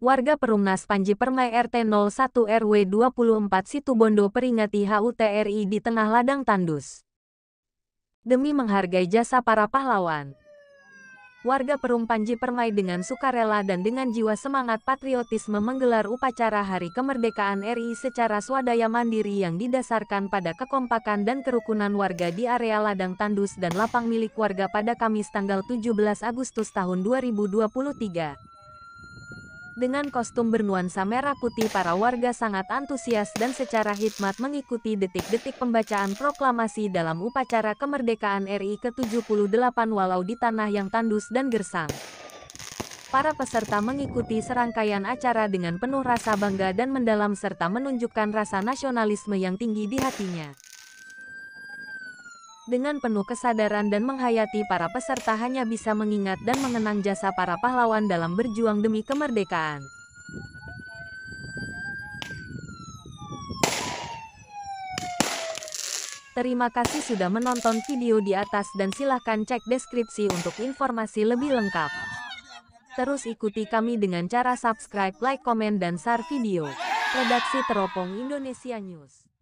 warga Perumnas Panji Permai RT 01 RW 24 Situbondo peringati HUT RI di tengah ladang tandus. Demi menghargai jasa para pahlawan warga Perum Panji Permai dengan sukarela dan dengan jiwa semangat patriotisme menggelar upacara Hari Kemerdekaan RI secara swadaya mandiri yang didasarkan pada kekompakan dan kerukunan warga di area ladang tandus dan lapang milik warga pada Kamis tanggal 17 Agustus tahun 2023. Dengan kostum bernuansa merah putih para warga sangat antusias dan secara hikmat mengikuti detik-detik pembacaan proklamasi dalam upacara kemerdekaan RI ke-78 walau di tanah yang tandus dan gersang. Para peserta mengikuti serangkaian acara dengan penuh rasa bangga dan mendalam serta menunjukkan rasa nasionalisme yang tinggi di hatinya. Dengan penuh kesadaran dan menghayati para peserta hanya bisa mengingat dan mengenang jasa para pahlawan dalam berjuang demi kemerdekaan. Terima kasih sudah menonton video di atas dan silahkan cek deskripsi untuk informasi lebih lengkap. Terus ikuti kami dengan cara subscribe, like, komen, dan share video. Redaksi Teropong Indonesia News